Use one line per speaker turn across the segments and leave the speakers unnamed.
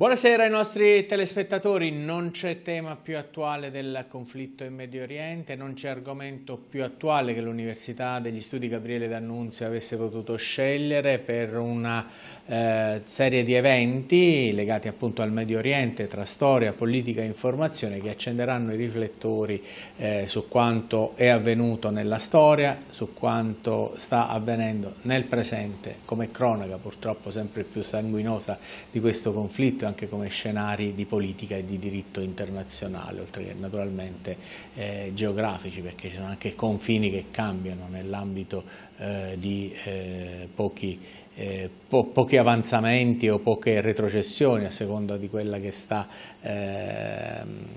Buonasera ai nostri telespettatori, non c'è tema più attuale del conflitto in Medio Oriente, non c'è argomento più attuale che l'Università degli Studi Gabriele D'Annunzio avesse potuto scegliere per una eh, serie di eventi legati appunto al Medio Oriente tra storia, politica e informazione che accenderanno i riflettori eh, su quanto è avvenuto nella storia, su quanto sta avvenendo nel presente come cronaca purtroppo sempre più sanguinosa di questo conflitto anche come scenari di politica e di diritto internazionale, oltre che naturalmente eh, geografici, perché ci sono anche confini che cambiano nell'ambito eh, di eh, pochi eh, po pochi avanzamenti o poche retrocessioni a seconda di quella che sta eh,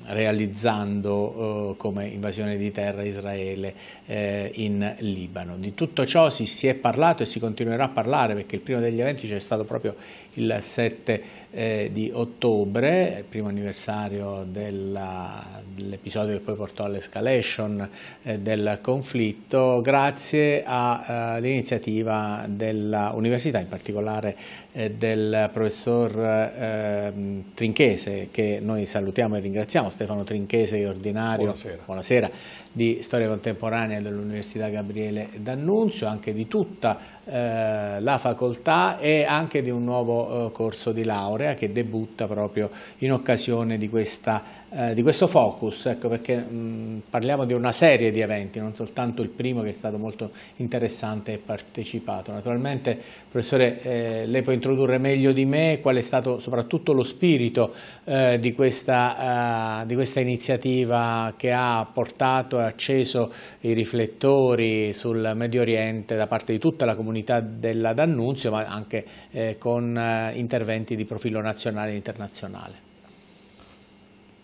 realizzando eh, come invasione di terra Israele eh, in Libano. Di tutto ciò si, si, è parlato e si continuerà a parlare perché il primo degli eventi c'è stato proprio il 7 eh, di ottobre, il primo anniversario dell'episodio dell che poi portò all'escalation eh, del conflitto, grazie all'iniziativa dell'Università dell'università, in particolare eh, del professor eh, Trinchese, che noi salutiamo e ringraziamo, Stefano Trinchese, ordinario, buonasera. buonasera di Storia Contemporanea dell'Università Gabriele D'Annunzio, anche di tutta eh, la facoltà e anche di un nuovo eh, corso di laurea che debutta proprio in occasione di, questa, eh, di questo focus, ecco perché mh, parliamo di una serie di eventi, non soltanto il primo che è stato molto interessante e partecipato. Naturalmente, professore, eh, lei può introdurre meglio di me qual è stato soprattutto lo spirito eh, di questa, eh, di questa iniziativa che ha portato a acceso i riflettori sul Medio Oriente da parte di tutta la comunità della D'Annunzio, ma anche eh, con eh, interventi di profilo nazionale e internazionale.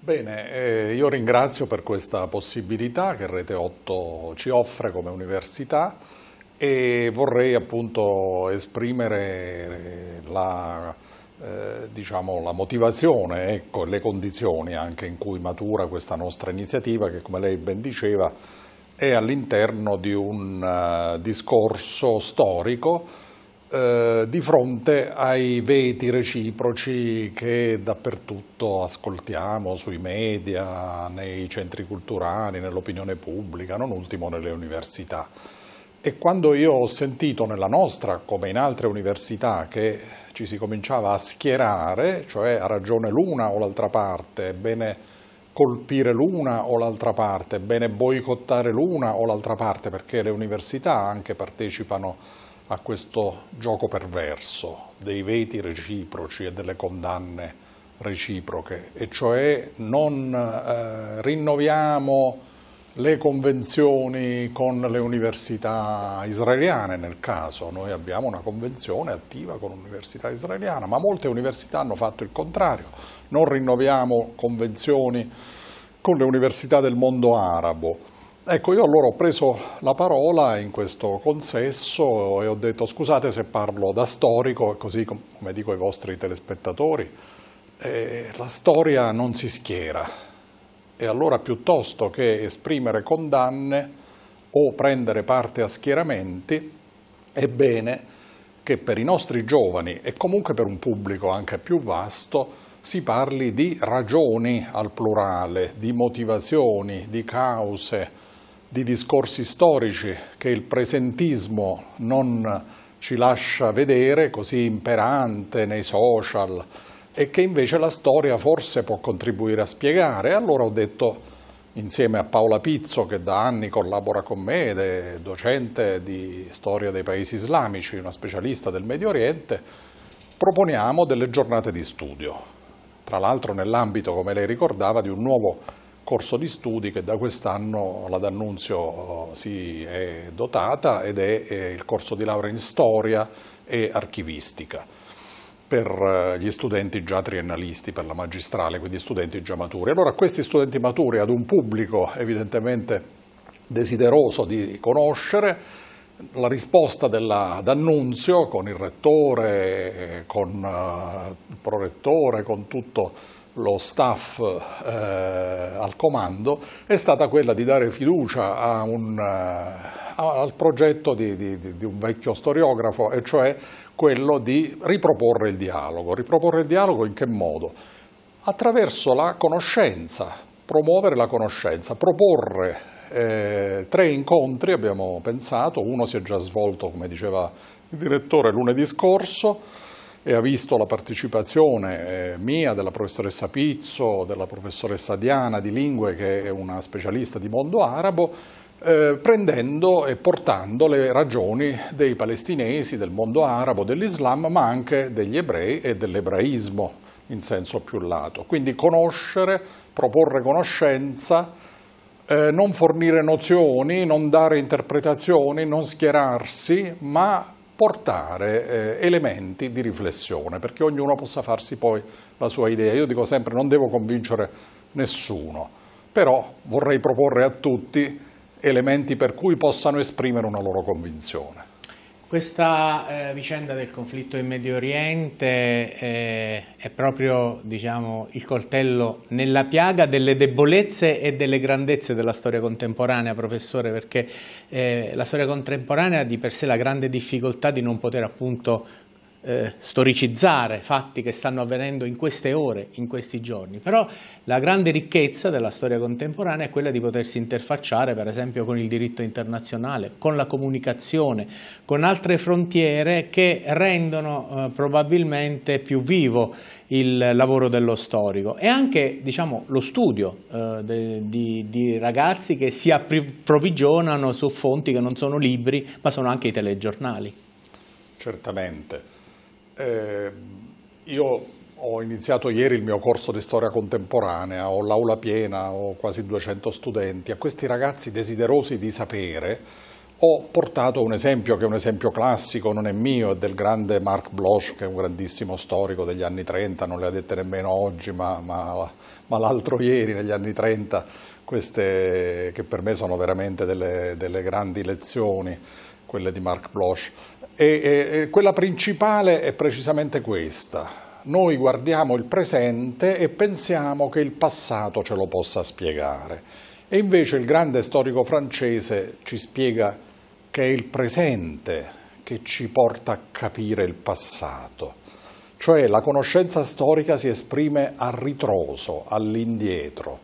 Bene, eh, io ringrazio per questa possibilità che Rete 8 ci offre come università e vorrei appunto esprimere eh, la eh, diciamo, la motivazione e ecco, le condizioni anche in cui matura questa nostra iniziativa che come lei ben diceva è all'interno di un uh, discorso storico eh, di fronte ai veti reciproci che dappertutto ascoltiamo sui media, nei centri culturali, nell'opinione pubblica, non ultimo nelle università. E quando io ho sentito nella nostra, come in altre università, che ci si cominciava a schierare, cioè ha ragione l'una o l'altra parte, è bene colpire l'una o l'altra parte, è bene boicottare l'una o l'altra parte, perché le università anche partecipano a questo gioco perverso dei veti reciproci e delle condanne reciproche, e cioè non eh, rinnoviamo le convenzioni con le università israeliane nel caso, noi abbiamo una convenzione attiva con l'università israeliana, ma molte università hanno fatto il contrario, non rinnoviamo convenzioni con le università del mondo arabo. Ecco, io allora ho preso la parola in questo consesso e ho detto scusate se parlo da storico, così come dico ai vostri telespettatori, eh, la storia non si schiera, e allora piuttosto che esprimere condanne o prendere parte a schieramenti, è bene che per i nostri giovani e comunque per un pubblico anche più vasto si parli di ragioni al plurale, di motivazioni, di cause, di discorsi storici che il presentismo non ci lascia vedere così imperante nei social, e che invece la storia forse può contribuire a spiegare. Allora ho detto insieme a Paola Pizzo che da anni collabora con me ed è docente di storia dei paesi islamici, una specialista del Medio Oriente, proponiamo delle giornate di studio. Tra l'altro nell'ambito, come lei ricordava, di un nuovo corso di studi che da quest'anno la D'Annunzio eh, si è dotata ed è eh, il corso di laurea in storia e archivistica per eh, gli studenti già triennalisti, per la magistrale, quindi studenti già maturi. Allora questi studenti maturi ad un pubblico evidentemente desideroso di conoscere, la risposta d'annunzio con il rettore, eh, con eh, il prorettore, con tutto lo staff eh, al comando è stata quella di dare fiducia un, eh, a, al progetto di, di, di un vecchio storiografo, e cioè quello di riproporre il dialogo. Riproporre il dialogo in che modo? Attraverso la conoscenza, promuovere la conoscenza, proporre eh, tre incontri abbiamo pensato, uno si è già svolto, come diceva il direttore, lunedì scorso, e ha visto la partecipazione eh, mia, della professoressa Pizzo, della professoressa Diana di Lingue, che è una specialista di mondo arabo, eh, prendendo e portando le ragioni dei palestinesi, del mondo arabo, dell'Islam, ma anche degli ebrei e dell'ebraismo in senso più lato. Quindi conoscere, proporre conoscenza, eh, non fornire nozioni, non dare interpretazioni, non schierarsi, ma portare eh, elementi di riflessione, perché ognuno possa farsi poi la sua idea. Io dico sempre non devo convincere nessuno, però vorrei proporre a tutti elementi per cui possano esprimere una loro convinzione.
Questa eh, vicenda del conflitto in Medio Oriente eh, è proprio diciamo, il coltello nella piaga delle debolezze e delle grandezze della storia contemporanea, professore, perché eh, la storia contemporanea ha di per sé la grande difficoltà di non poter appunto eh, storicizzare fatti che stanno avvenendo in queste ore, in questi giorni, però la grande ricchezza della storia contemporanea è quella di potersi interfacciare per esempio con il diritto internazionale, con la comunicazione, con altre frontiere che rendono eh, probabilmente più vivo il lavoro dello storico e anche diciamo, lo studio eh, di, di ragazzi che si approvvigionano su fonti che non sono libri ma sono anche i telegiornali.
Certamente. Eh, io ho iniziato ieri il mio corso di storia contemporanea, ho l'aula piena, ho quasi 200 studenti. A questi ragazzi desiderosi di sapere ho portato un esempio che è un esempio classico, non è mio, è del grande Marc Bloch, che è un grandissimo storico degli anni 30, non le ha dette nemmeno oggi, ma, ma, ma l'altro ieri, negli anni 30, queste che per me sono veramente delle, delle grandi lezioni, quelle di Marc Bloch. E, e, quella principale è precisamente questa. Noi guardiamo il presente e pensiamo che il passato ce lo possa spiegare. E invece il grande storico francese ci spiega che è il presente che ci porta a capire il passato. Cioè la conoscenza storica si esprime a ritroso, all'indietro.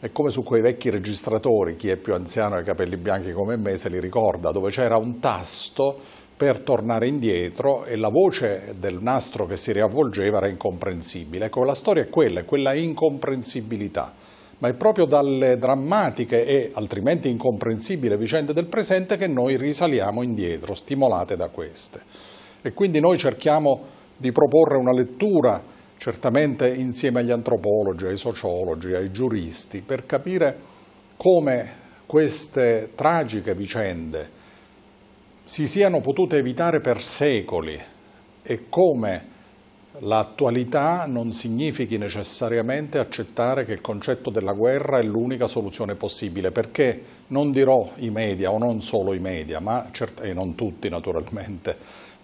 È come su quei vecchi registratori, chi è più anziano e ha i capelli bianchi come me se li ricorda, dove c'era un tasto per tornare indietro e la voce del nastro che si riavvolgeva era incomprensibile. Ecco, la storia è quella, è quella incomprensibilità, ma è proprio dalle drammatiche e altrimenti incomprensibili vicende del presente che noi risaliamo indietro, stimolate da queste. E quindi noi cerchiamo di proporre una lettura, certamente insieme agli antropologi, ai sociologi, ai giuristi, per capire come queste tragiche vicende si siano potute evitare per secoli e come l'attualità non significhi necessariamente accettare che il concetto della guerra è l'unica soluzione possibile, perché non dirò i media o non solo i media, ma e non tutti naturalmente,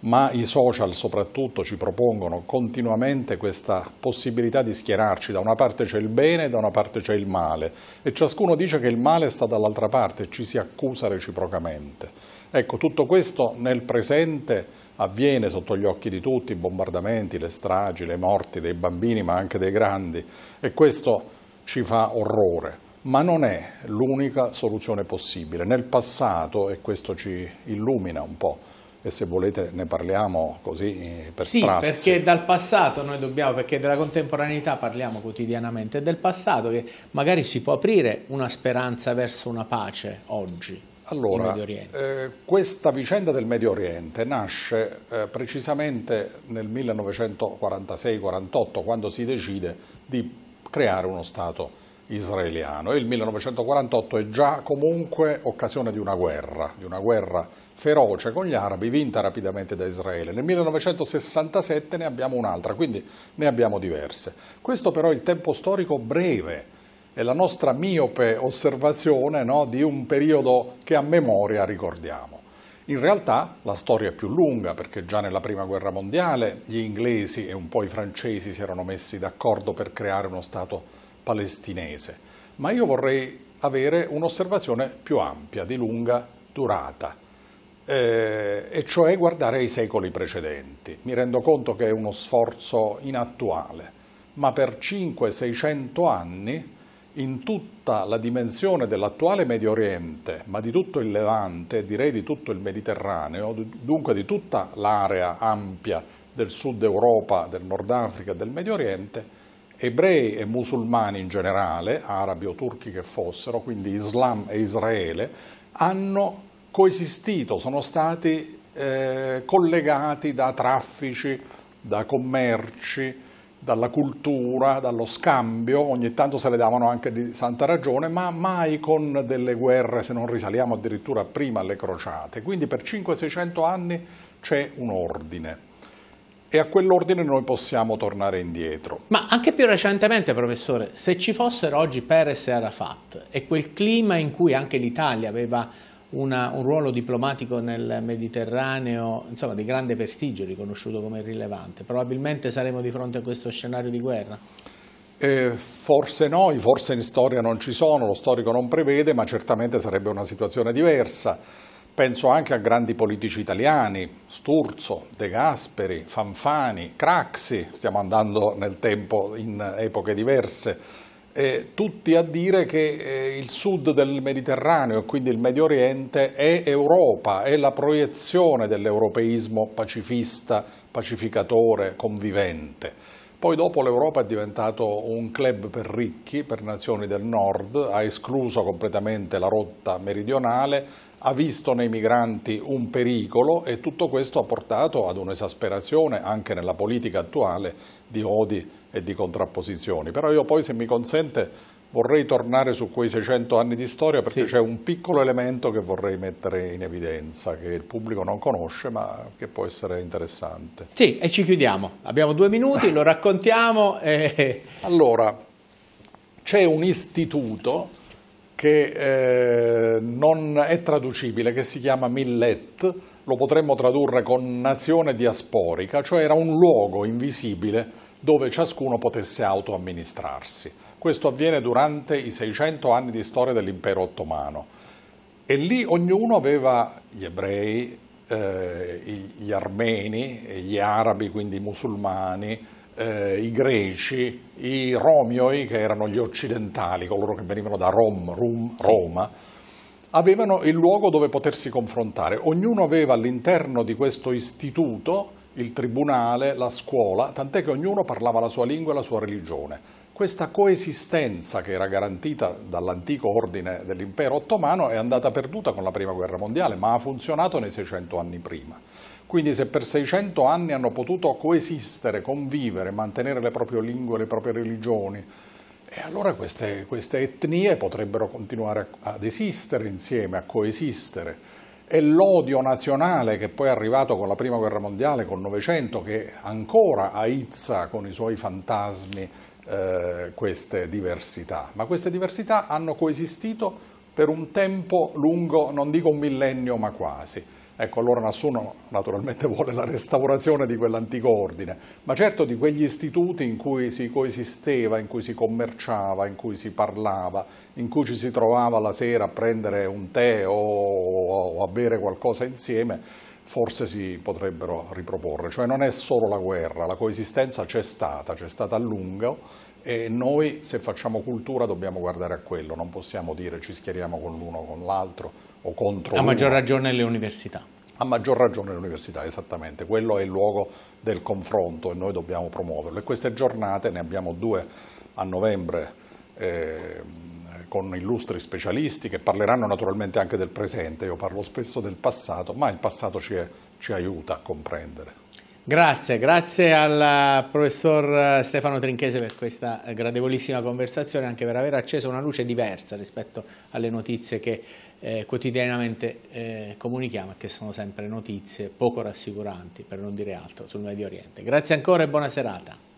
ma i social soprattutto ci propongono continuamente questa possibilità di schierarci, da una parte c'è il bene e da una parte c'è il male e ciascuno dice che il male sta dall'altra parte e ci si accusa reciprocamente. Ecco, tutto questo nel presente avviene sotto gli occhi di tutti, i bombardamenti, le stragi, le morti dei bambini ma anche dei grandi e questo ci fa orrore ma non è l'unica soluzione possibile. Nel passato, e questo ci illumina un po', e se volete ne parliamo così eh, per sì, Sì,
perché dal passato noi dobbiamo, perché della contemporaneità parliamo quotidianamente, del passato che magari si può aprire una speranza verso una pace oggi.
Allora, eh, questa vicenda del Medio Oriente nasce eh, precisamente nel 1946-48 quando si decide di creare uno Stato israeliano e il 1948 è già comunque occasione di una guerra, di una guerra feroce con gli arabi vinta rapidamente da Israele. Nel 1967 ne abbiamo un'altra, quindi ne abbiamo diverse. Questo però è il tempo storico breve, è la nostra miope osservazione no, di un periodo che a memoria ricordiamo. In realtà la storia è più lunga perché già nella prima guerra mondiale gli inglesi e un po' i francesi si erano messi d'accordo per creare uno Stato palestinese, ma io vorrei avere un'osservazione più ampia, di lunga durata, eh, e cioè guardare ai secoli precedenti. Mi rendo conto che è uno sforzo inattuale, ma per 5-600 anni in tutta la dimensione dell'attuale Medio Oriente, ma di tutto il Levante, direi di tutto il Mediterraneo, dunque di tutta l'area ampia del sud Europa, del Nord Africa, e del Medio Oriente, ebrei e musulmani in generale, arabi o turchi che fossero, quindi Islam e Israele, hanno coesistito, sono stati eh, collegati da traffici, da commerci, dalla cultura, dallo scambio, ogni tanto se le davano anche di santa ragione, ma mai con delle guerre, se non risaliamo addirittura prima alle crociate. Quindi per 500-600 anni c'è un ordine e a quell'ordine noi possiamo tornare indietro.
Ma anche più recentemente, professore, se ci fossero oggi Peres e Arafat e quel clima in cui anche l'Italia aveva una, un ruolo diplomatico nel Mediterraneo, insomma, di grande prestigio, riconosciuto come rilevante, probabilmente saremo di fronte a questo scenario di guerra?
Eh, forse no, forse in storia non ci sono, lo storico non prevede, ma certamente sarebbe una situazione diversa. Penso anche a grandi politici italiani, Sturzo, De Gasperi, Fanfani, Craxi, stiamo andando nel tempo in epoche diverse, eh, tutti a dire che eh, il sud del Mediterraneo e quindi il Medio Oriente è Europa, è la proiezione dell'europeismo pacifista, pacificatore, convivente. Poi dopo l'Europa è diventato un club per ricchi, per nazioni del nord, ha escluso completamente la rotta meridionale, ha visto nei migranti un pericolo e tutto questo ha portato ad un'esasperazione anche nella politica attuale di odi e di contrapposizioni. Però io poi, se mi consente, vorrei tornare su quei 600 anni di storia perché sì. c'è un piccolo elemento che vorrei mettere in evidenza, che il pubblico non conosce ma che può essere interessante.
Sì, e ci chiudiamo. Abbiamo due minuti, lo raccontiamo. E...
Allora, c'è un istituto che eh, non è traducibile, che si chiama Millet, lo potremmo tradurre con nazione diasporica, cioè era un luogo invisibile dove ciascuno potesse autoamministrarsi. Questo avviene durante i 600 anni di storia dell'impero ottomano e lì ognuno aveva gli ebrei, eh, gli armeni, gli arabi, quindi i musulmani, eh, i greci, i romioi, che erano gli occidentali, coloro che venivano da Rom, Rum, Roma, avevano il luogo dove potersi confrontare. Ognuno aveva all'interno di questo istituto il tribunale, la scuola, tant'è che ognuno parlava la sua lingua e la sua religione. Questa coesistenza che era garantita dall'antico ordine dell'impero ottomano è andata perduta con la prima guerra mondiale, ma ha funzionato nei 600 anni prima. Quindi se per 600 anni hanno potuto coesistere, convivere, mantenere le proprie lingue, le proprie religioni, e allora queste, queste etnie potrebbero continuare ad esistere insieme, a coesistere e l'odio nazionale che poi è arrivato con la prima guerra mondiale, con il Novecento, che ancora aizza con i suoi fantasmi eh, queste diversità. Ma queste diversità hanno coesistito per un tempo lungo, non dico un millennio, ma quasi. Ecco, allora nessuno naturalmente vuole la restaurazione di quell'antico ordine, ma certo di quegli istituti in cui si coesisteva, in cui si commerciava, in cui si parlava, in cui ci si trovava la sera a prendere un tè o a bere qualcosa insieme, forse si potrebbero riproporre. Cioè non è solo la guerra, la coesistenza c'è stata, c'è stata a lungo e noi se facciamo cultura dobbiamo guardare a quello, non possiamo dire ci schieriamo con l'uno o con l'altro, o contro... A uno. maggior
ragione le università.
A maggior ragione le università, esattamente, quello è il luogo del confronto e noi dobbiamo promuoverlo. E queste giornate, ne abbiamo due a novembre eh, con illustri specialisti che parleranno naturalmente anche del presente, io parlo spesso del passato, ma il passato ci, è, ci aiuta a comprendere.
Grazie, grazie al eh, professor eh, Stefano Trinchese per questa eh, gradevolissima conversazione, anche per aver acceso una luce diversa rispetto alle notizie che eh, quotidianamente eh, comunichiamo e che sono sempre notizie poco rassicuranti, per non dire altro, sul Medio Oriente. Grazie ancora e buona serata.